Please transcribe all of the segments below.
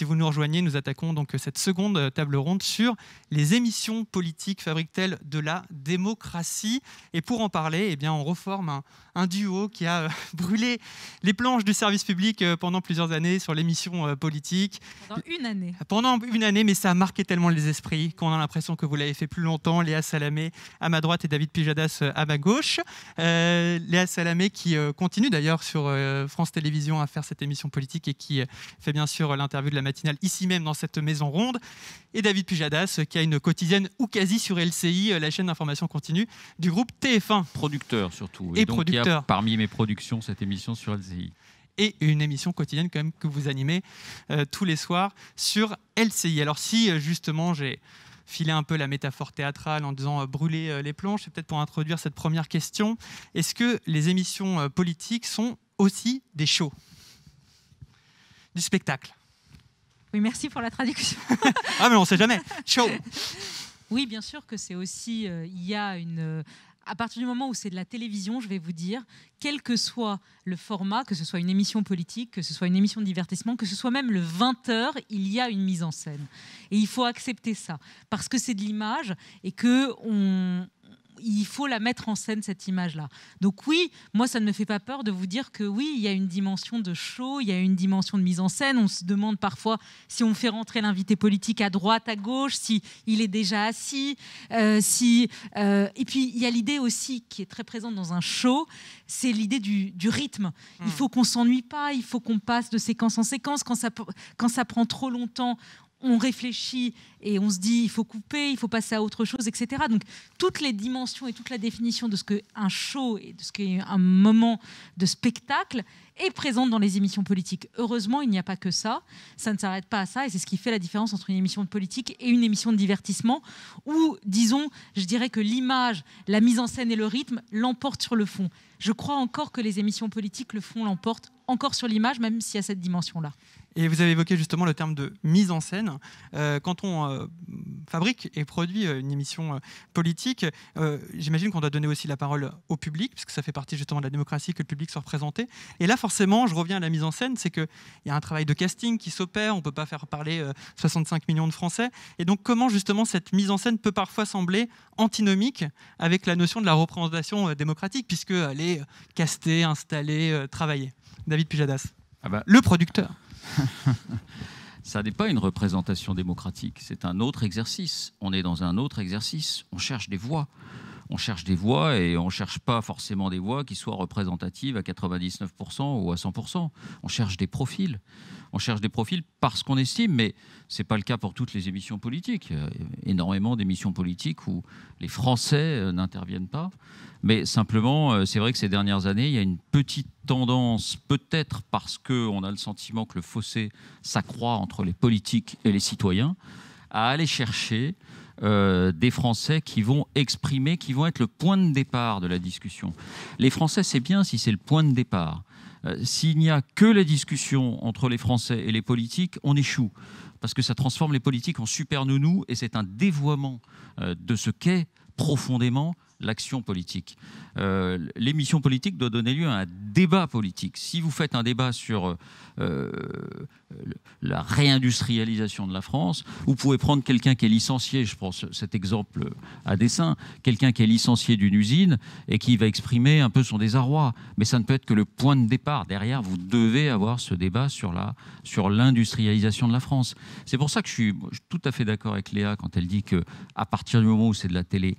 Si vous nous rejoignez, nous attaquons donc cette seconde euh, table ronde sur les émissions politiques fabriquent-elles de la démocratie Et pour en parler, eh bien, on reforme un, duo qui a euh, brûlé les planches du service public euh, pendant plusieurs années sur l'émission politique. Pendant une année. Pendant une année, mais ça a marqué tellement les esprits qu'on a l'impression que vous l'avez fait plus longtemps. Léa Salamé à ma droite et David Pijadas à ma gauche. Léa Salamé qui continue d'ailleurs sur France Télévisions à faire cette émission politique et qui fait bien sûr l'interview de la ici même dans cette maison ronde, et David Pujadas qui a une quotidienne ou quasi sur LCI, euh, la chaîne d'information continue du groupe TF1. Producteur surtout. Et, donc producteur. parmi mes productions cette émission sur LCI et une émission quotidienne quand même que vous animez euh, tous les soirs sur LCI. Alors si euh, justement j'ai filé un peu la métaphore théâtrale en disant brûler les planches, c'est peut-être pour introduire cette première question, est-ce que les émissions politiques sont aussi des shows, du spectacle oui, merci pour la traduction. ah, mais on ne sait jamais. Show. Oui, bien sûr que c'est aussi. Euh, il y a une. Euh, à partir du moment où c'est de la télévision, je vais vous dire, quel que soit le format, que ce soit une émission politique, que ce soit une émission de divertissement, que ce soit même le 20h, il y a une mise en scène. Et il faut accepter ça, parce que c'est de l'image et que on, il faut la mettre en scène, cette image-là. Donc oui, moi, ça ne me fait pas peur de vous dire que oui, il y a une dimension de show, il y a une dimension de mise en scène. On se demande parfois si on fait rentrer l'invité politique à droite, à gauche, si il est déjà assis, euh, si... Euh, et puis, il y a l'idée aussi qui est très présente dans un show, c'est l'idée du, rythme. Il hmm. faut qu'on s'ennuie pas, il faut qu'on passe de séquence en séquence. Quand ça, quand ça prend trop longtemps, on réfléchit et on se dit il faut couper, il faut passer à autre chose, etc. Donc toutes les dimensions et toute la définition de ce qu'un un show et de ce qu'est un moment de spectacle est présente dans les émissions politiques. Heureusement, il n'y a pas que ça. Ça ne s'arrête pas à ça et c'est ce qui fait la différence entre une émission de politique et une émission de divertissement où, disons, je dirais que l'image, la mise en scène et le rythme l'emportent sur le fond. Je crois encore que les émissions politiques, le fond l'emporte encore sur l'image, même s'il y a cette dimension-là. Et vous avez évoqué justement le terme de mise en scène. Euh, quand on euh, fabrique et produit euh, une émission politique, j'imagine qu'on doit donner aussi la parole au public, puisque ça fait partie justement de la démocratie que le public soit représenté. Et là, forcément, je reviens à la mise en scène, c'est qu'il y a un travail de casting qui s'opère, on ne peut pas faire parler 65 millions de Français. Et donc, comment justement cette mise en scène peut parfois sembler antinomique avec la notion de la représentation démocratique, puisqu'elle est castée, installée, travaillée David Pujadas ah bah. Le producteur. Ça n'est pas une représentation démocratique, c'est un autre exercice. On est dans un autre exercice, on cherche des voix on cherche des voix et on ne cherche pas forcément des voix qui soient représentatives à 99% ou à 100%. On cherche des profils. On cherche des profils parce qu'on estime, mais ce n'est pas le cas pour toutes les émissions politiques. Énormément d'émissions politiques où les Français euh, n'interviennent pas. Mais simplement, euh, c'est vrai que ces dernières années, il y a une petite tendance, peut-être parce qu'on a le sentiment que le fossé s'accroît entre les politiques et les citoyens, à aller chercher euh, des Français qui vont exprimer, qui vont être le point de départ de la discussion. Les Français, c'est bien si c'est le point de départ. Euh, s'il n'y a que la discussion entre les Français et les politiques, on échoue. Parce que ça transforme les politiques en super nounous et c'est un dévoiement euh, de ce qu'est profondément l'action politique. Euh, l'émission politique doit donner lieu à un débat politique. Si vous faites un débat sur euh, la réindustrialisation de la France, vous pouvez prendre quelqu'un qui est licencié, je prends cet exemple à dessein, quelqu'un qui est licencié d'une usine et qui va exprimer un peu son désarroi. Mais ça ne peut être que le point de départ. Derrière, vous devez avoir ce débat sur l'industrialisation sur de la France. C'est pour ça que je suis tout à fait d'accord avec Léa quand elle dit qu'à partir du moment où c'est de la télé,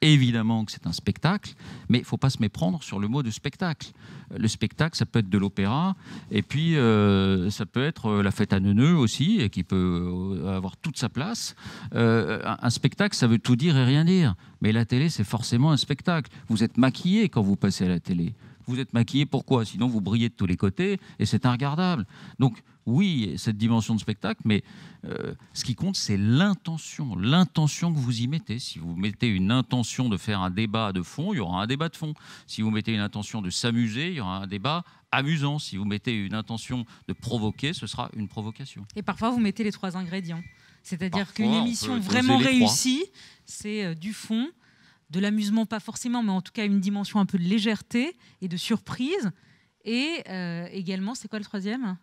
Évidemment que c'est un spectacle, mais il ne faut pas se méprendre sur le mot de spectacle. Euh, le spectacle, ça peut être de l'opéra, et puis euh, ça peut être euh, la fête à Neneu aussi, qui peut avoir toute sa place. un spectacle, ça veut tout dire et rien dire. Mais la télé, c'est forcément un spectacle. Vous êtes maquillé quand vous passez à la télé. Vous êtes maquillé pourquoi Sinon, vous brillez de tous les côtés, et c'est regardable. Donc, oui, cette dimension de spectacle, mais euh, ce qui compte, c'est l'intention, l'intention que vous y mettez. Si vous mettez une intention de faire un débat de fond, il y aura un débat de fond. Si vous mettez une intention de s'amuser, il y aura un débat amusant. Si vous mettez une intention de provoquer, ce sera une provocation. Et parfois, vous mettez les trois ingrédients. C'est-à-dire qu'une émission vraiment réussie, c'est euh, du fond, de l'amusement, pas forcément, mais en tout cas une dimension un peu de légèreté et de surprise. Et euh, également, c'est quoi le troisième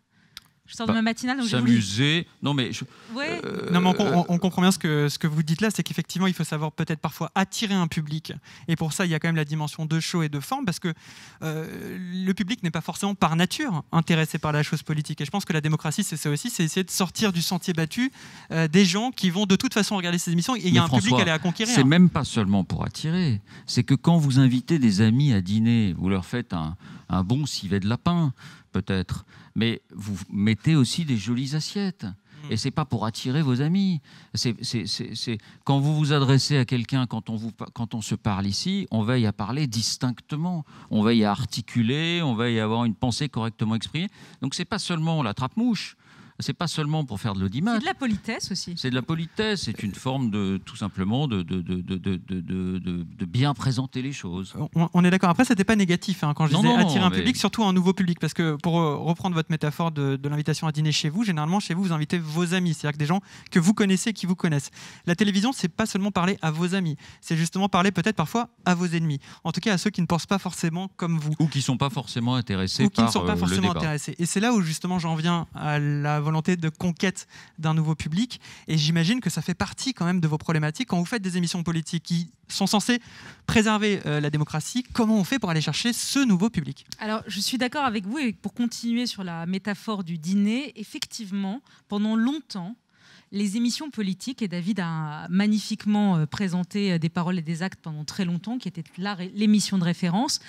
je sors de bah, ma matinale. S'amuser. Non, mais. Je... Euh, non, mais on, comprend bien ce que, ce que vous dites là, c'est qu'effectivement, il faut savoir peut-être parfois attirer un public. Et pour ça, il y a quand même la dimension de show et de forme, parce que euh, le public n'est pas forcément par nature intéressé par la chose politique. Et je pense que la démocratie, c'est ça aussi, c'est essayer de sortir du sentier battu euh, des gens qui vont de toute façon regarder ces émissions. Et il y a un public à, à conquérir. C'est même pas seulement pour attirer. C'est que quand vous invitez des amis à dîner, vous leur faites un, un bon civet de lapin, peut-être. Mais vous mettez aussi des jolies assiettes. Hmm. Et c'est pas pour attirer vos amis. C'est quand vous vous adressez à quelqu'un, quand on quand on se parle ici, on veille à parler distinctement, on veille à articuler, on veille à avoir une pensée correctement exprimée. Donc ce n'est pas seulement la trappe mouche, c'est pas seulement pour faire de l'audimat. C'est de la politesse aussi. C'est de la politesse, c'est une forme de tout simplement de, de, de, de bien présenter les choses. Euh, on, est d'accord. Après, c'était pas négatif hein, quand je disais attirer un public, surtout un nouveau public, parce que pour euh, reprendre votre métaphore de, l'invitation à dîner chez vous, généralement chez vous, vous invitez vos amis, c'est-à-dire que des gens que vous connaissez, qui vous connaissent. La télévision, c'est pas seulement parler à vos amis, c'est justement parler peut-être parfois à vos ennemis. En tout cas, à ceux qui ne pensent pas forcément comme vous. Ou qui sont pas forcément intéressés. Ou qui ne sont pas euh, forcément intéressés. Et c'est là où justement j'en viens à la volonté de conquête d'un nouveau public. Et j'imagine que ça fait partie quand même de vos problématiques quand vous faites des émissions politiques qui sont censées préserver euh, la démocratie. Comment on fait pour aller chercher ce nouveau public Alors, je suis d'accord avec vous et pour continuer sur la métaphore du dîner, effectivement, pendant longtemps, les émissions politiques, et David a magnifiquement euh, présenté euh, des paroles et des actes pendant très longtemps, qui était l'émission de référence,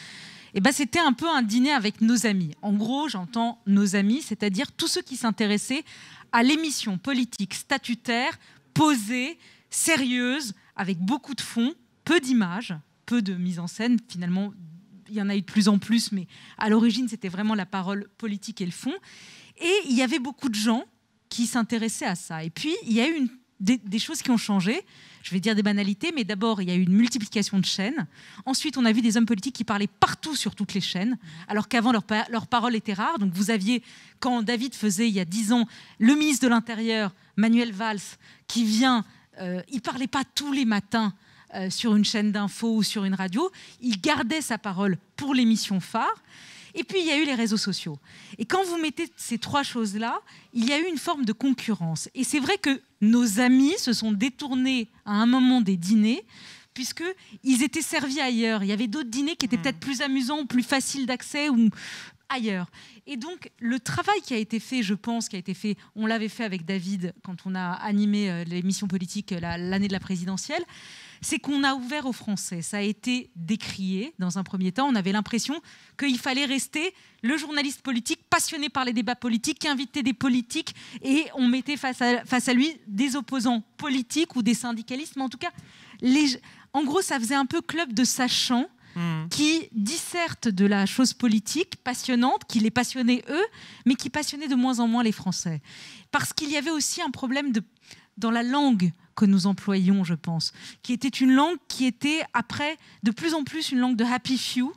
eh ben, c'était un peu un dîner avec nos amis. En gros, j'entends nos amis, c'est-à-dire tous ceux qui s'intéressaient à l'émission politique statutaire, posée, sérieuse, avec beaucoup de fond, peu d'images, peu de mise en scène, finalement, il y en a eu de plus en plus, mais à l'origine, c'était vraiment la parole politique et le fond. Et il y avait beaucoup de gens qui s'intéressaient à ça. Et puis, il y a eu une des, choses qui ont changé. Je vais dire des banalités, mais d'abord, il y a eu une multiplication de chaînes. Ensuite, on a vu des hommes politiques qui parlaient partout sur toutes les chaînes, alors qu'avant, leur, leur, parole était rare. Donc, vous aviez, quand David faisait, il y a dix ans, le ministre de l'Intérieur, Manuel Valls, qui vient, euh, il parlait pas tous les matins euh, sur une chaîne d'info ou sur une radio, il gardait sa parole pour l'émission phare. Et puis, il y a eu les réseaux sociaux. Et quand vous mettez ces trois choses-là, il y a eu une forme de concurrence. Et c'est vrai que nos amis se sont détournés à un moment des dîners puisqu'ils étaient servis ailleurs. Il y avait d'autres dîners qui étaient hmm. peut-être plus amusants, plus faciles d'accès ou ailleurs. Et donc, le travail qui a été fait, je pense, qui a été fait, on l'avait fait avec David quand on a animé euh, l'émission politique l'année de la présidentielle, c'est qu'on a ouvert aux Français. Ça a été décrié dans un premier temps. On avait l'impression qu'il fallait rester le journaliste politique passionné par les débats politiques, qui invitait des politiques et on mettait face à, lui des opposants politiques ou des syndicalistes. Mais en tout cas, les, en gros, ça faisait un peu club de sachants hmm. qui dissertent de la chose politique passionnante, qui les passionnait eux, mais qui passionnait de moins en moins les Français. Parce qu'il y avait aussi un problème de, dans la langue que nous employions, je pense, qui était une langue qui était après de plus en plus une langue de happy few,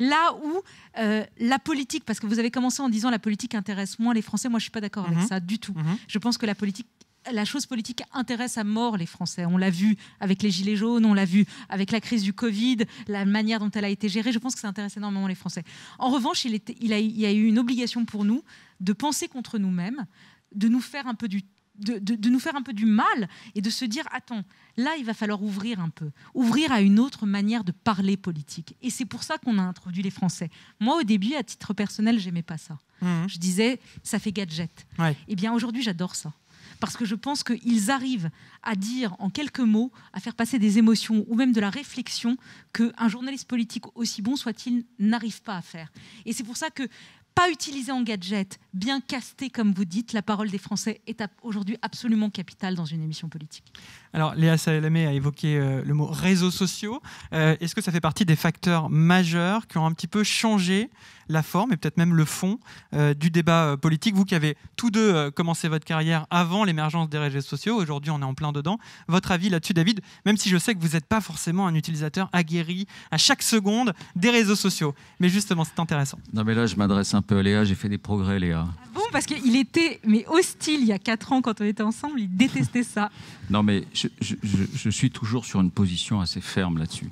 là où euh, la politique, parce que vous avez commencé en disant la politique intéresse moins les Français, moi je suis pas d'accord avec mhm. ça du tout. Mhm. Je pense que la politique la chose politique intéresse à mort les Français. On l'a vu avec les Gilets jaunes, on l'a vu avec la crise du Covid, la manière dont elle a été gérée. Je pense que ça intéresse énormément les Français. En revanche, il, y a eu une obligation pour nous de penser contre nous-mêmes, de nous faire un peu du de, nous faire un peu du mal et de se dire, attends, là, il va falloir ouvrir un peu, ouvrir à une autre manière de parler politique. Et c'est pour ça qu'on a introduit les Français. Moi, au début, à titre personnel, j'aimais pas ça. Mhm. Je disais, ça fait gadget. et eh bien, aujourd'hui, j'adore ça parce que je pense qu'ils arrivent à dire en quelques mots, à faire passer des émotions ou même de la réflexion qu'un journaliste politique aussi bon soit-il n'arrive pas à faire. Et c'est pour ça que pas utilisé en gadget, bien casté comme vous dites, la parole des Français est aujourd'hui absolument capitale dans une émission politique. Alors Léa Salamé a évoqué euh, le mot réseaux sociaux. Euh, est-ce que ça fait partie des facteurs majeurs qui ont un petit peu changé la forme et peut-être même le fond euh, du débat politique Vous qui avez tous deux commencé votre carrière avant l'émergence des réseaux sociaux, aujourd'hui on est en plein dedans. Votre avis là-dessus David, même si je sais que vous n'êtes pas forcément un utilisateur aguerri à chaque seconde des réseaux sociaux. Mais justement c'est intéressant. Non mais là je m'adresse un un Léa, j'ai fait des progrès, Léa. Ah bon, parce qu'il était mais hostile il y a 4 ans quand on était ensemble, il détestait ça. non, mais je, suis toujours sur une position assez ferme là-dessus.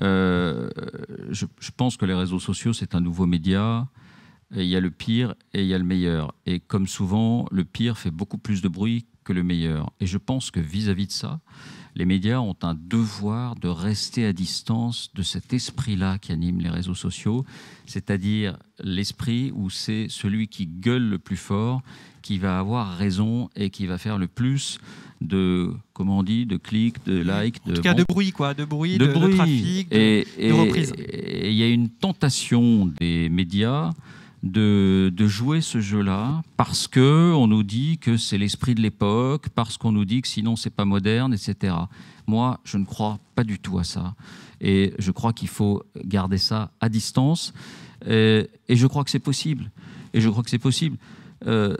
Euh, je, pense que les réseaux sociaux, c'est un nouveau média. Il y a le pire et il y a le meilleur. Et comme souvent, le pire fait beaucoup plus de bruit que le meilleur. Et je pense que vis-à-vis de ça, les médias ont un devoir de rester à distance de cet esprit-là qui anime les réseaux sociaux, c'est-à-dire l'esprit où c'est celui qui gueule le plus fort qui va avoir raison et qui va faire le plus de comment on dit de clics, de likes, de en tout cas de bruit quoi, de bruit, de, de, trafic, de, et, de Et il y a une tentation des médias de, jouer ce jeu-là parce que on nous dit que c'est l'esprit de l'époque, parce qu'on nous dit que sinon c'est pas moderne, etc. Moi, je ne crois pas du tout à ça, et je crois qu'il faut garder ça à distance. Et, je crois que c'est possible. Et je crois que c'est possible. Euh,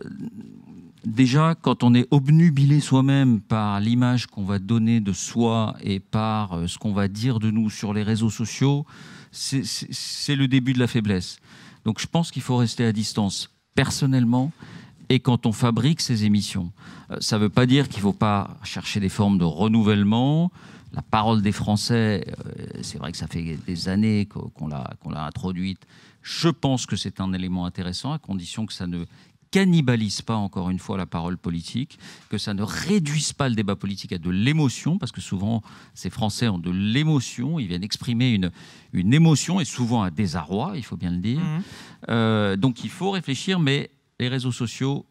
déjà, quand on est obnubilé soi-même par l'image qu'on va donner de soi et par euh, ce qu'on va dire de nous sur les réseaux sociaux, c'est le début de la faiblesse. Donc je pense qu'il faut rester à distance personnellement et quand on fabrique ces émissions. Euh, ça ne veut pas dire qu'il ne faut pas chercher des formes de renouvellement. La parole des Français, euh, c'est vrai que ça fait des années qu'on l'a, qu'on l'a introduite. Je pense que c'est un élément intéressant, à condition que ça ne cannibalise pas, encore une fois, la parole politique, que ça ne réduise pas le débat politique à de l'émotion, parce que souvent, ces Français ont de l'émotion, ils viennent exprimer une, émotion, et souvent un désarroi, il faut bien le dire. Mmh. Euh, donc il faut réfléchir, mais les réseaux sociaux,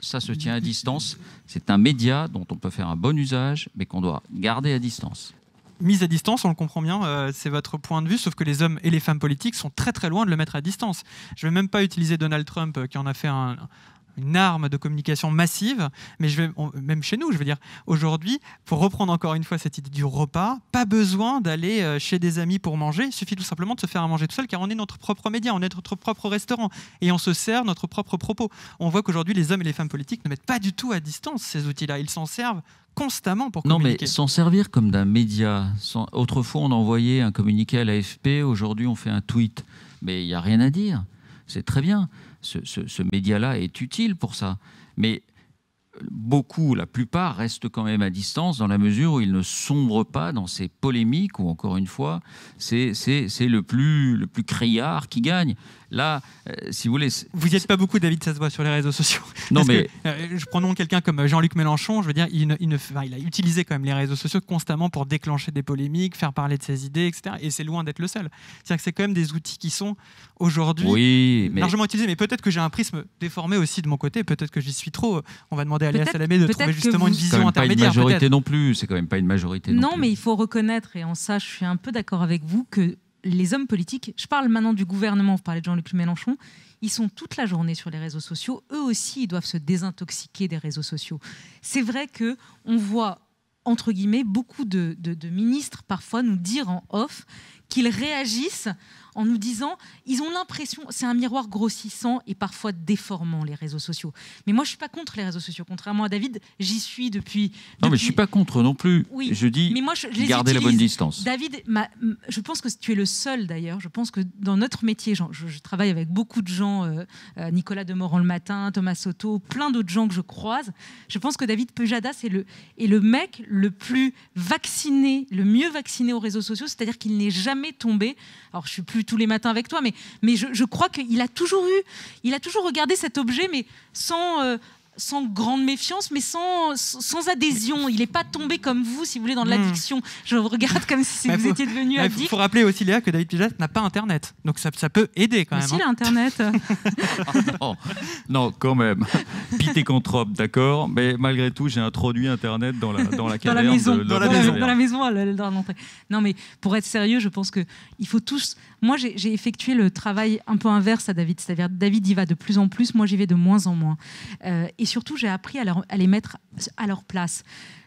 ça se tient à distance. C'est un média dont on peut faire un bon usage, mais qu'on doit garder à distance mise à distance, on le comprend bien, euh, c'est votre point de vue, sauf que les hommes et les femmes politiques sont très très loin de le mettre à distance. Je ne vais même pas utiliser Donald Trump, euh, qui en a fait un, une arme de communication massive, mais je vais, même chez nous, je veux dire, aujourd'hui, pour reprendre encore une fois cette idée du repas, pas besoin d'aller euh, chez des amis pour manger, il suffit tout simplement de se faire à manger tout seul, car on est notre propre média, on est notre propre restaurant, et on se sert notre propre propos. On voit qu'aujourd'hui, les hommes et les femmes politiques ne mettent pas du tout à distance ces outils-là, ils s'en servent constamment pour communiquer. Non, mais s'en servir comme d'un média. Autrefois, on envoyait un communiqué à l'AFP, aujourd'hui, on fait un tweet. Mais il n'y a rien à dire. C'est très bien ce, média-là est utile pour ça. Mais beaucoup, la plupart, restent quand même à distance dans la mesure où ils ne sombrent pas dans ces polémiques où, encore une fois, c'est le plus, le plus criard qui gagne. Là, euh, si vous voulez. Vous n'y êtes pas beaucoup, David, ça se voit sur les réseaux sociaux. Non, mais. Euh, je prends je quelqu'un comme euh, Jean-Luc Mélenchon, je veux dire, il, il, a utilisé quand même les réseaux sociaux constamment pour déclencher des polémiques, faire parler de ses idées, etc. Et c'est loin d'être le seul. C'est-à-dire que c'est quand même des outils qui sont aujourd'hui largement utilisés. Mais peut-être que j'ai un prisme déformé aussi de mon côté, peut-être que j'y suis trop. On va demander à Léa Salamé de trouver justement une vision intermédiaire. C'est pas une majorité non plus, c'est quand même pas une majorité non, non mais il faut reconnaître, et en ça je suis un peu d'accord avec vous, que les hommes politiques, je parle maintenant du gouvernement, vous parlez de Jean-Luc Mélenchon, ils sont toute la journée sur les réseaux sociaux, eux aussi ils doivent se désintoxiquer des réseaux sociaux. C'est vrai que on voit entre guillemets beaucoup de, de ministres parfois nous dire en off qu'ils réagissent en nous disant, ils ont l'impression, c'est un miroir grossissant et parfois déformant les réseaux sociaux. Mais moi, je suis pas contre les réseaux sociaux. Contrairement à David, j'y suis depuis. Non, mais je suis pas contre non plus. Je dis, mais moi, je, la bonne distance. David, je pense que tu es le seul d'ailleurs. Je pense que dans notre métier, je, travaille avec beaucoup de gens, euh, euh, Nicolas Demorand le matin, Thomas Soto, plein d'autres gens que je croise. Je pense que David Pejada, c'est le, est le mec le plus vacciné, le mieux vacciné aux réseaux sociaux, c'est-à-dire qu'il n'est jamais tombé. Alors, je suis plus tous les matins avec toi, mais, mais je, crois qu'il a toujours eu, il a toujours regardé cet objet, mais sans euh, sans grande méfiance, mais sans, sans adhésion. Il n'est pas tombé comme vous, si vous voulez, dans hmm. l'addiction. Je vous regarde comme si vous étiez devenu addict. Il faut rappeler aussi, Léa, que David Pijat n'a pas Internet. Donc ça, ça peut aider quand mais même. Si, l'Internet. Hein. Oh, non, non, quand même. Pité contre d'accord. Mais malgré tout, j'ai introduit Internet dans la, dans la dans la maison. dans, la, maison. Oh dans la maison, Non, mais pour être sérieux, je pense que il faut tous. Moi, j'ai effectué le travail un peu inverse à David. C'est-à-dire, David y va de plus en plus, moi, j'y vais de moins en moins. Euh, surtout, j'ai appris à, à les mettre à leur place.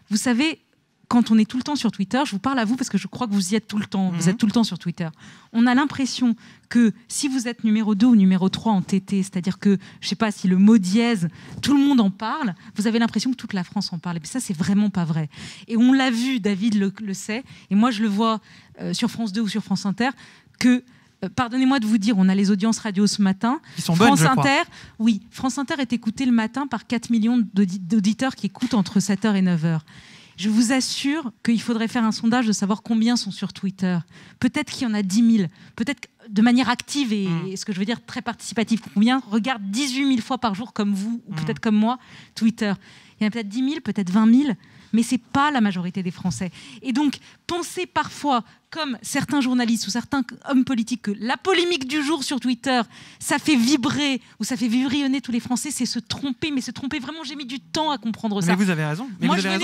Vous savez, quand on est tout le temps sur Twitter, je vous parle à vous parce que je crois que vous y êtes tout le temps, vous mhm. êtes tout le temps sur Twitter. On a l'impression que si vous êtes numéro 2 ou numéro 3 en TT, c'est-à-dire que, je ne sais pas, si le mot dièse, tout le monde en parle, vous avez l'impression que toute la France en parle. Et ça, c'est vraiment pas vrai. Et on l'a vu, David le, sait, et moi je le vois euh, sur France 2 ou sur France Inter, que euh, pardonnez-moi de vous dire, on a les audiences radio ce matin. sont France Inter, oui, France Inter est écoutée le matin par 4 millions d'auditeurs qui écoutent entre 7h et 9h. Je vous assure qu'il faudrait faire un sondage de savoir combien sont sur Twitter. Peut-être qu'il y en a 10 000. Peut-être de manière active hmm. et, ce que je veux dire très participative. Combien regardent 18 000 fois par jour comme vous, ou hmm. peut-être comme moi, Twitter Il y en a peut-être 10 000, peut-être 20 000 mais ce n'est pas la majorité des Français. Et donc, penser parfois, comme certains journalistes ou certains hommes politiques, que la polémique du jour sur Twitter, ça fait vibrer ou ça fait vibrionner tous les Français, c'est se tromper, mais se tromper vraiment, j'ai mis du temps à comprendre ça. Mais vous avez raison. Moi, je venais de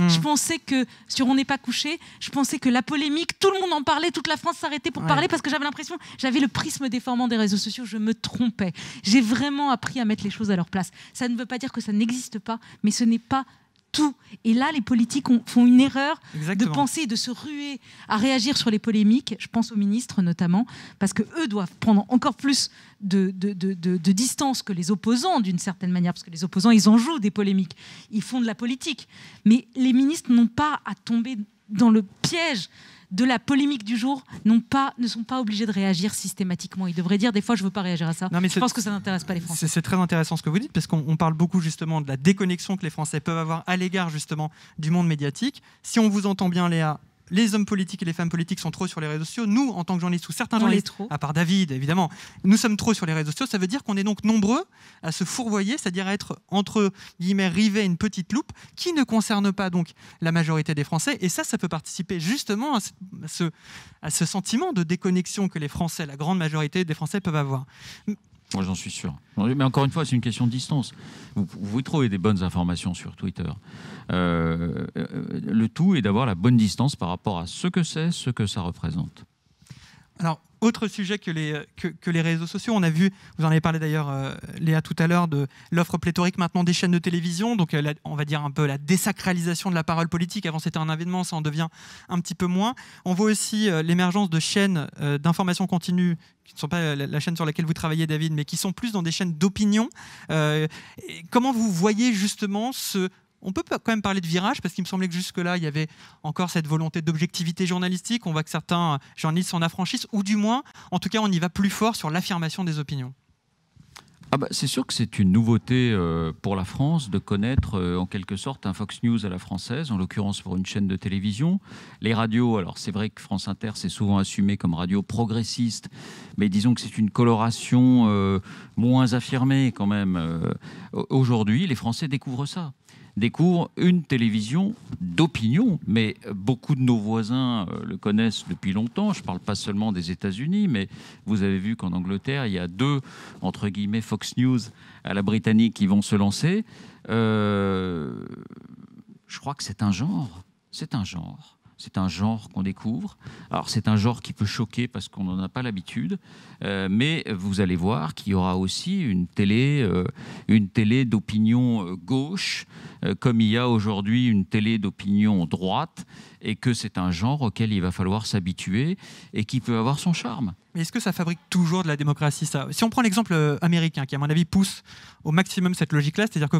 hmm. je pensais que, sur On n'est pas couché, je pensais que la polémique, tout le monde en parlait, toute la France s'arrêtait pour parler parce que j'avais l'impression, j'avais le prisme déformant des réseaux sociaux, je me trompais. J'ai vraiment appris à mettre les choses à leur place. Ça ne veut pas dire que ça n'existe pas, mais ce n'est pas tout. Et là, les politiques font une erreur de penser, de se ruer à réagir sur les polémiques. Je pense aux ministres notamment, parce que eux doivent prendre encore plus de, de distance que les opposants, d'une certaine manière, parce que les opposants, ils en jouent des polémiques, ils font de la politique. Mais les ministres n'ont pas à tomber dans le piège de la polémique du jour pas, ne sont pas obligés de réagir systématiquement. Ils devraient dire des fois, je ne veux pas réagir à ça. mais je pense que ça n'intéresse pas les Français. C'est très intéressant ce que vous dites, parce qu'on parle beaucoup justement de la déconnexion que les Français peuvent avoir à l'égard justement du monde médiatique. Si on vous entend bien, Léa, les hommes politiques et les femmes politiques sont trop sur les réseaux sociaux. Nous, en tant que journalistes, ou certains journalistes, à part David, évidemment, nous sommes trop sur les réseaux sociaux. Ça veut dire qu'on est donc nombreux à se fourvoyer, c'est-à-dire à être entre guillemets rivés à une petite loupe qui ne concerne pas donc la majorité des Français. Et ça, ça peut participer justement ce, à ce sentiment de déconnexion que les Français, la grande majorité des Français, peuvent avoir. Moi, j'en suis sûr. Mais encore une fois, c'est une question de distance. Vous, vous trouvez des bonnes informations sur Twitter. Euh, euh, le tout est d'avoir la bonne distance par rapport à ce que c'est, ce que ça représente. Alors, autre sujet que les, réseaux sociaux, on a vu, vous en avez parlé d'ailleurs euh, Léa tout à l'heure, de l'offre pléthorique maintenant des chaînes de télévision, donc euh, on va dire un peu la désacralisation de la parole politique, avant c'était un événement, ça en devient un petit peu moins. On voit aussi euh, l'émergence de chaînes d'information continue qui ne sont pas la chaîne sur laquelle vous travaillez, David, mais qui sont plus dans des chaînes d'opinion. comment vous voyez justement ce, on peut quand même parler de virage, parce qu'il me semblait que jusque-là, il y avait encore cette volonté d'objectivité journalistique. On voit que certains journalistes s'en affranchissent, ou du moins, en tout cas, on y va plus fort sur l'affirmation des opinions. Ah bah, c'est sûr que c'est une nouveauté euh, pour la France de connaître euh, en quelque sorte un Fox News à la française, en l'occurrence pour une chaîne de télévision. Les radios, alors c'est vrai que France Inter s'est souvent assumé comme radio progressiste, mais disons que c'est une coloration euh, moins affirmée quand même. Aujourd'hui, les Français découvrent ça découvre une télévision d'opinion. Mais beaucoup de nos voisins euh, le connaissent depuis longtemps. Je ne parle pas seulement des États-Unis, mais vous avez vu qu'en Angleterre, il y a deux, entre guillemets, Fox News à la britannique qui vont se lancer. Euh, je crois que c'est un genre. C'est un genre. C'est un genre qu'on découvre. Alors c'est un genre qui peut choquer parce qu'on n'en a pas l'habitude, euh, mais vous allez voir qu'il y aura aussi une télé, euh, une télé d'opinion euh, gauche, comme il y a aujourd'hui une télé d'opinion droite, et que c'est un genre auquel il va falloir s'habituer et qui peut avoir son charme. Mais est-ce que ça fabrique toujours de la démocratie ça Si on prend l'exemple euh, américain, qui à mon avis pousse au maximum cette logique-là, c'est-à-dire que,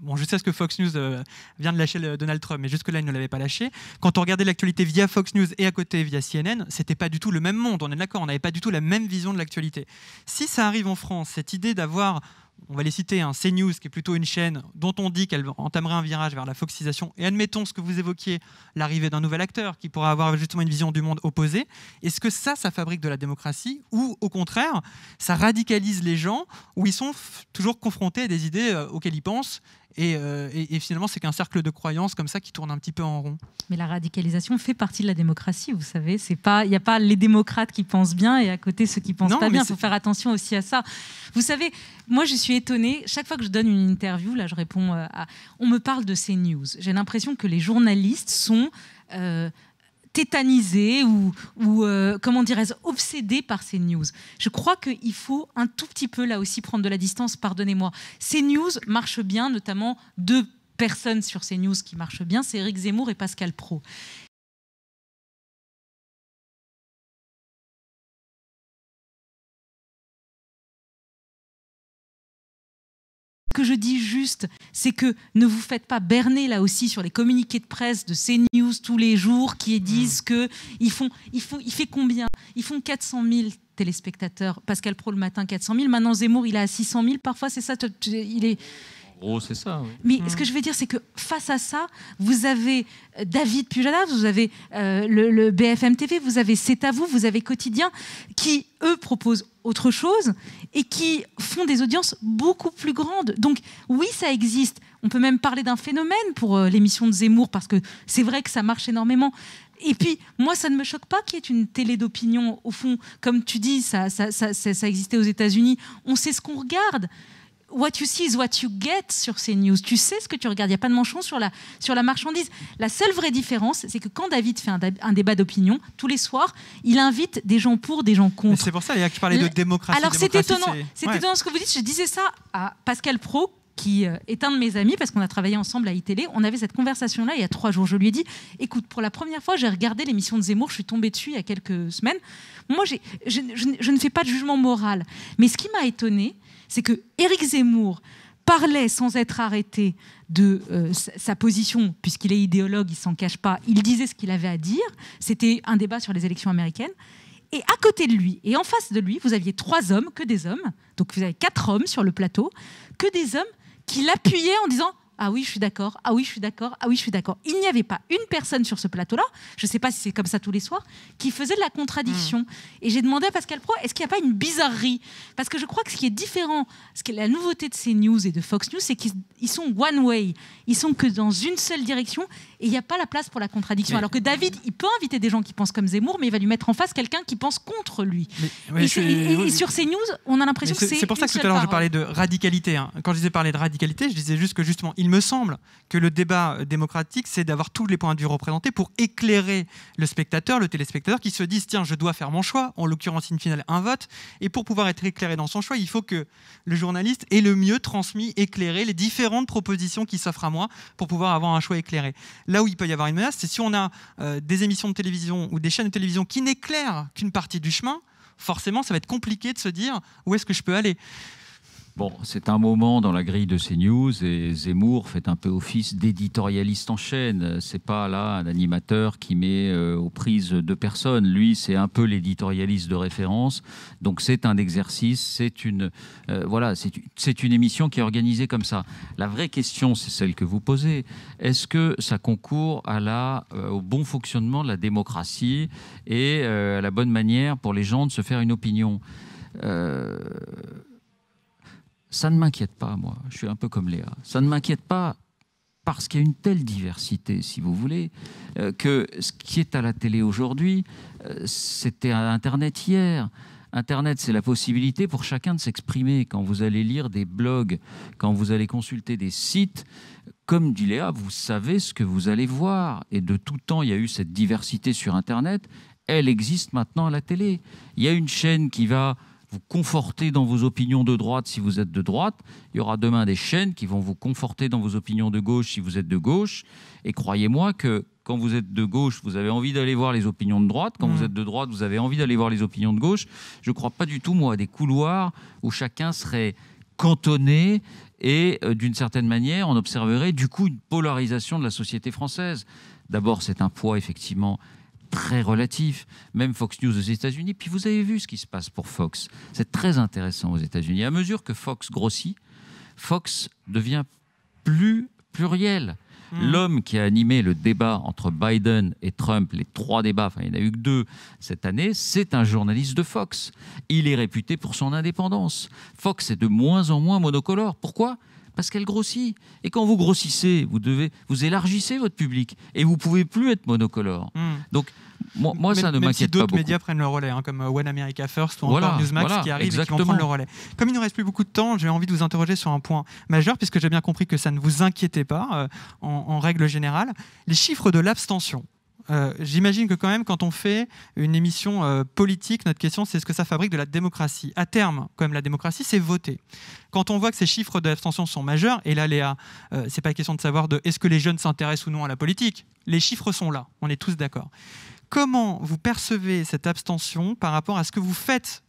bon, je sais ce que Fox News euh, vient de lâcher Donald Trump, mais jusque-là, il ne l'avait pas lâché. Quand on regardait l'actualité via Fox News et à côté via CNN, c'était pas du tout le même monde, on est d'accord, on n'avait pas du tout la même vision de l'actualité. Si ça arrive en France, cette idée d'avoir on va les citer, hein, CNews, qui est plutôt une chaîne dont on dit qu'elle entamerait un virage vers la foxisation, et admettons ce que vous évoquiez, l'arrivée d'un nouvel acteur qui pourrait avoir justement une vision du monde opposée, est-ce que ça, ça fabrique de la démocratie, ou au contraire, ça radicalise les gens, où ils sont toujours confrontés à des idées euh, auxquelles ils pensent, euh, et, finalement, c'est qu'un cercle de croyances comme ça qui tourne un petit peu en rond. Mais la radicalisation fait partie de la démocratie, vous savez. Il n'y a pas les démocrates qui pensent bien et à côté ceux qui pensent pas bien. Il faut faire attention aussi à ça. Vous savez, moi, je suis étonnée. Chaque fois que je donne une interview, là, je réponds euh, à. On me parle de ces news. J'ai l'impression que les journalistes sont. Euh, Tétanisé ou, ou euh, comment dirais-je, obsédé par ces news. Je crois qu'il faut un tout petit peu là aussi prendre de la distance, pardonnez-moi. Ces news marchent bien, notamment deux personnes sur ces news qui marchent bien, c'est Eric Zemmour et Pascal Pro. que je dis juste, c'est que ne vous faites pas berner là aussi sur les communiqués de presse de CNews tous les jours qui disent mm. que font, font, il fait combien Ils font 400 000 téléspectateurs. Pascal Pro le matin 400 000. Maintenant Zemmour il à 600 000. Parfois c'est ça, il est Oh, c'est ça. Mais ce que mm. je veux dire, c'est que face à ça, vous avez euh, David Pujada, vous avez euh, le, BFM TV, vous avez C'est à vous, vous avez Quotidien, qui, eux, proposent autre chose et qui font des audiences beaucoup plus grandes. Donc, oui, ça existe. On peut même parler d'un phénomène pour euh, l'émission de Zemmour, parce que c'est vrai que ça marche énormément. Et puis, moi, ça ne me choque pas qu'il y ait une télé d'opinion. Au fond, comme tu dis, ça, ça, ça, ça existait aux États-Unis. On sait ce qu'on regarde what you see is what you get sur ces news. Tu sais ce que tu regardes. Il n'y a pas de manchon sur la, sur la marchandise. La seule vraie différence, c'est que quand David fait un, débat d'opinion, tous les soirs, il invite des gens pour, des gens contre. C'est pour ça, il y a que parlais de démocratie. Alors c'est étonnant. C'est étonnant ce que vous dites. Je disais ça à Pascal Pro qui euh, est un de mes amis, parce qu'on a travaillé ensemble à iTélé, on avait cette conversation-là il y a trois jours. Je lui ai dit Écoute, pour la première fois, j'ai regardé l'émission de Zemmour, je suis tombée dessus il y a quelques semaines. Moi, je, je, ne fais pas de jugement moral. Mais ce qui m'a étonnée, c'est que Éric Zemmour parlait sans être arrêté de euh, sa position, puisqu'il est idéologue, il s'en cache pas, il disait ce qu'il avait à dire. C'était un débat sur les élections américaines. Et à côté de lui, et en face de lui, vous aviez trois hommes, que des hommes, donc vous avez quatre hommes sur le plateau, que des hommes qui l'appuyait en disant ah oui, je suis d'accord, ah oui, je suis d'accord, ah oui, je suis d'accord. Il n'y avait pas une personne sur ce plateau-là, je ne sais pas si c'est comme ça tous les soirs, qui faisait de la contradiction. Hmm. Et j'ai demandé à Pascal Pro, est-ce qu'il n'y a pas une bizarrerie Parce que je crois que ce qui est différent, ce qui est la nouveauté de ces news et de Fox News, c'est qu'ils sont one way, ils sont que dans une seule direction, et il n'y a pas la place pour la contradiction. Alors que David, il peut inviter des gens qui pensent comme Zemmour, mais il va lui mettre en face quelqu'un qui pense contre lui. et, sur ces news, on a l'impression que c'est. C'est pour ça que tout à l'heure, je parlais de radicalité. Hein. Quand je disais parler de radicalité, je disais juste que justement, il me semble que le débat euh, démocratique, c'est d'avoir tous les points de vue représentés pour éclairer le spectateur, le téléspectateur, qui se dise tiens, je dois faire mon choix, en l'occurrence, une finale, un vote. Et pour pouvoir être éclairé dans son choix, il faut que le journaliste ait le mieux transmis, éclairé les différentes propositions qui s'offrent à moi pour pouvoir avoir un choix éclairé là où il peut y avoir une menace, c'est si on a euh, des émissions de télévision ou des chaînes de télévision qui n'éclairent qu'une partie du chemin, forcément, ça va être compliqué de se dire où est-ce que je peux aller. Bon, c'est un moment dans la grille de CNews et Zemmour fait un peu office d'éditorialiste en chaîne. C'est pas là un animateur qui met euh, aux prises deux personnes. Lui, c'est un peu l'éditorialiste de référence. Donc c'est un exercice, c'est une euh, voilà, c'est une émission qui est organisée comme ça. La vraie question, c'est celle que vous posez. Est-ce que ça concourt à la euh, au bon fonctionnement de la démocratie et à la bonne manière pour les gens de se faire une opinion ça ne m'inquiète pas, moi. Je suis un peu comme Léa. Ça ne m'inquiète pas parce qu'il y a une telle diversité, si vous voulez, euh, que ce qui est à la télé aujourd'hui, euh, c'était à Internet hier. Internet, c'est la possibilité pour chacun de s'exprimer. Quand vous allez lire des blogs, quand vous allez consulter des sites, comme dit Léa, vous savez ce que vous allez voir. Et de tout temps, il y a eu cette diversité sur Internet. Elle existe maintenant à la télé. Il y a une chaîne qui va vous conforter dans vos opinions de droite si vous êtes de droite. Il y aura demain des chaînes qui vont vous conforter dans vos opinions de gauche si vous êtes de gauche. Et croyez-moi que quand vous êtes de gauche, vous avez envie d'aller voir les opinions de droite. Quand vous mm. êtes de droite, vous avez envie d'aller voir les opinions de gauche. Je ne crois pas du tout, moi, à des couloirs où chacun serait cantonné et euh, d'une certaine manière, on observerait du coup une polarisation de la société française. D'abord, c'est un poids effectivement très relatif, même Fox News aux États-Unis. Puis vous avez vu ce qui se passe pour Fox. C'est très intéressant aux États-Unis. À mesure que Fox grossit, Fox devient plus pluriel. Hmm. L'homme qui a animé le débat entre Biden et Trump, les trois débats, enfin il n'y en a eu que deux cette année, c'est un journaliste de Fox. Il est réputé pour son indépendance. Fox est de moins en moins monocolore. Pourquoi parce qu'elle grossit. Et quand vous grossissez, vous devez, vous élargissez votre public et vous pouvez plus être monocolore. Hmm. Donc moi, ça ne m'inquiète si D'autres médias prennent le relais, hein, comme euh, One America First ou encore Newsmax qui arrivent et qui vont prendre le relais. Comme il ne reste plus beaucoup de temps, j'ai envie de vous interroger sur un point majeur, puisque j'ai bien compris que ça ne vous inquiétait pas euh, en, règle générale, les chiffres de l'abstention. Euh, j'imagine que quand même, quand on fait une émission euh, politique, notre question, c'est est-ce que ça fabrique de la démocratie À terme, quand même, la démocratie, c'est voter. Quand on voit que ces chiffres d'abstention sont majeurs, et là, Léa, ce euh, c'est pas question de savoir de est-ce que les jeunes s'intéressent ou non à la politique. Les chiffres sont là, on est tous d'accord. Comment vous percevez cette abstention par rapport à ce que vous faites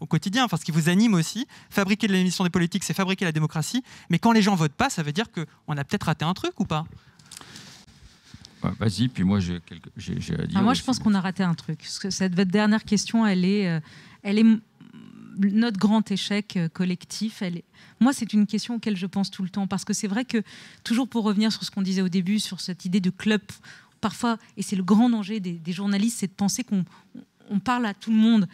au quotidien, enfin ce qui vous anime aussi. Fabriquer de l'émission des politiques, c'est fabriquer la démocratie. Mais quand les gens votent pas, ça veut dire qu'on a peut-être raté un truc ou pas Vas-y, puis moi j'ai quelques. Ah, moi, je pense qu'on a raté un truc. Parce que cette dernière question, elle est, euh, elle est notre grand échec euh, collectif. Elle Moi, c'est une question auquel je pense tout le temps parce que c'est vrai que toujours pour revenir sur ce qu'on disait au début, sur cette idée de club, parfois, et c'est le grand danger des, journalistes, c'est de penser qu'on parle à tout le monde.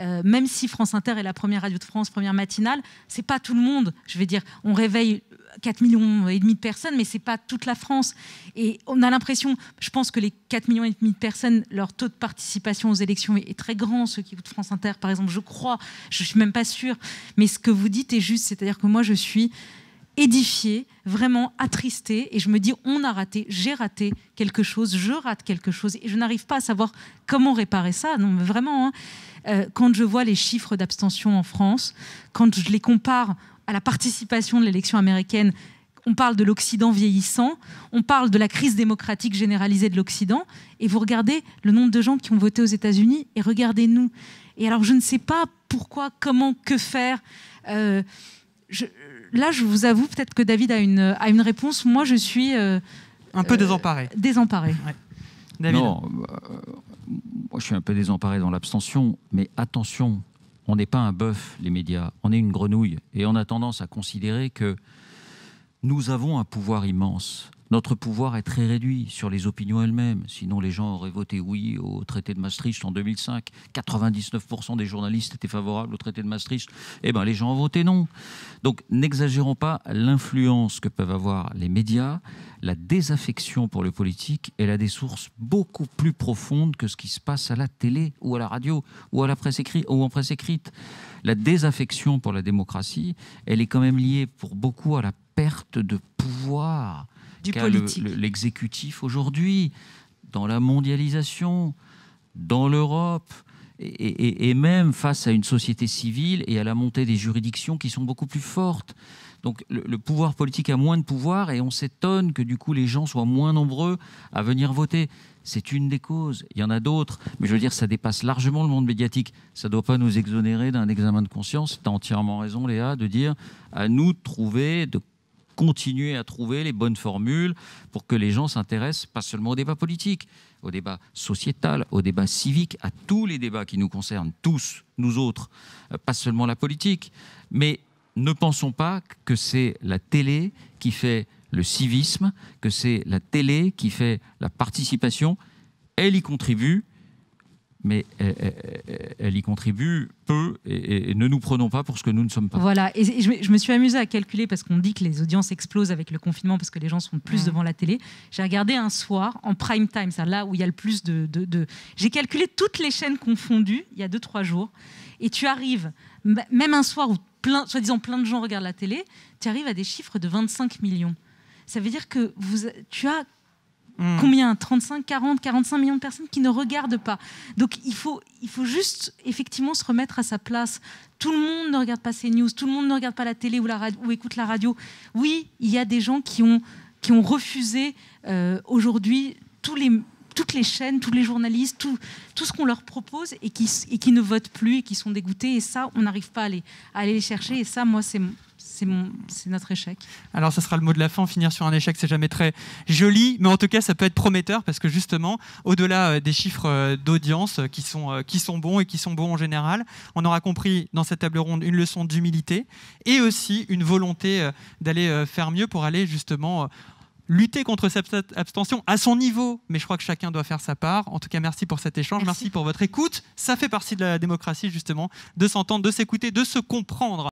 Euh, même si France Inter est la première radio de France, première matinale, c'est pas tout le monde. Je vais dire, on réveille 4 millions et demi de personnes, mais c'est pas toute la France. Et on a l'impression, je pense que les 4 millions et demi de personnes, leur taux de participation aux élections est, très grand. Ceux qui écoutent France Inter, par exemple, je crois, je suis même pas sûre. Mais ce que vous dites est juste, c'est-à-dire que moi, je suis édifiée, vraiment attristée, et je me dis, on a raté, j'ai raté quelque chose, je rate quelque chose, et je n'arrive pas à savoir comment réparer ça. Non, vraiment, hein. euh, quand je vois les chiffres d'abstention en France, quand je les compare à la participation de l'élection américaine on parle de l'Occident vieillissant, on parle de la crise démocratique généralisée de l'Occident, et vous regardez le nombre de gens qui ont voté aux États-Unis, et regardez-nous. Et alors, je ne sais pas pourquoi, comment, que faire. Euh, là, je vous avoue, peut-être que David a une, réponse. Moi, je suis... Euh, un peu euh, désemparé. désemparé. David. Non, bah, moi, je suis un peu désemparé dans l'abstention, mais attention, on n'est pas un bœuf, les médias, on est une grenouille. Et on a tendance à considérer que nous avons un pouvoir immense. Notre pouvoir est très réduit sur les opinions elles-mêmes. Sinon, les gens auraient voté oui au traité de Maastricht en 2005. 99% des journalistes étaient favorables au traité de Maastricht. Eh bien, les gens ont voté non. Donc, n'exagérons pas l'influence que peuvent avoir les médias. La désaffection pour le politique, elle a des sources beaucoup plus profondes que ce qui se passe à la télé ou à la radio ou, à la presse écrite, ou en presse écrite. La désaffection pour la démocratie, elle est quand même liée pour beaucoup à la perte de pouvoir qu'a l'exécutif aujourd'hui dans la mondialisation, dans l'Europe. Et, même face à une société civile et à la montée des juridictions qui sont beaucoup plus fortes. Donc le, le pouvoir politique a moins de pouvoir et on s'étonne que du coup les gens soient moins nombreux à venir voter. C'est une des causes, il y en a d'autres, mais je veux dire, ça dépasse largement le monde médiatique. Ça ne doit pas nous exonérer d'un examen de conscience. Tu as entièrement raison, Léa, de dire à nous de trouver, de continuer à trouver les bonnes formules pour que les gens s'intéressent pas seulement au débat politique, au débat sociétal, au débat civique, à tous les débats qui nous concernent, tous, nous autres, euh, pas seulement la politique. Mais ne pensons pas que c'est la télé qui fait le civisme, que c'est la télé qui fait la participation. Elle y contribue, mais euh, euh, euh, elle y contribue peu et, ne nous prenons pas pour ce que nous ne sommes pas. Voilà, et je, me suis amusée à calculer parce qu'on dit que les audiences explosent avec le confinement parce que les gens sont plus devant la télé. J'ai regardé un soir en prime time, c'est là où il y a le plus de, J'ai calculé toutes les chaînes confondues il y a 2-3 jours et tu arrives, même un soir où plein, soi-disant plein de gens regardent la télé, tu arrives à des chiffres de 25 millions. Ça veut dire que vous, tu as Mm. Combien 35, 40, 45 millions de personnes qui ne regardent pas. Donc il faut, il faut juste effectivement se remettre à sa place. Tout le monde ne regarde pas ces news, tout le monde ne regarde pas la télé ou, la ou écoute la radio. Oui, il y a des gens qui ont, qui ont refusé euh, aujourd'hui tous les, toutes les chaînes, tous les journalistes, tout, tout ce qu'on leur propose et qui, et qui ne votent plus et qui sont dégoûtés. Et ça, on n'arrive pas à aller, à aller les chercher. Et ça, moi, c'est c'est notre échec. Alors, ça sera le mot de la fin. Finir sur un échec, c'est jamais très joli, mais en tout cas, ça peut être prometteur parce que justement, au-delà euh, des chiffres euh, d'audience euh, qui sont, qui sont bons et qui sont bons en général, on aura compris dans cette table ronde une leçon d'humilité et aussi une volonté d'aller faire mieux pour aller justement lutter contre cette abstention à son niveau, mais je crois que chacun doit faire sa part. En tout cas, merci pour cet échange, merci pour votre écoute. Ça fait partie de la démocratie, justement, de s'entendre, de s'écouter, de se comprendre.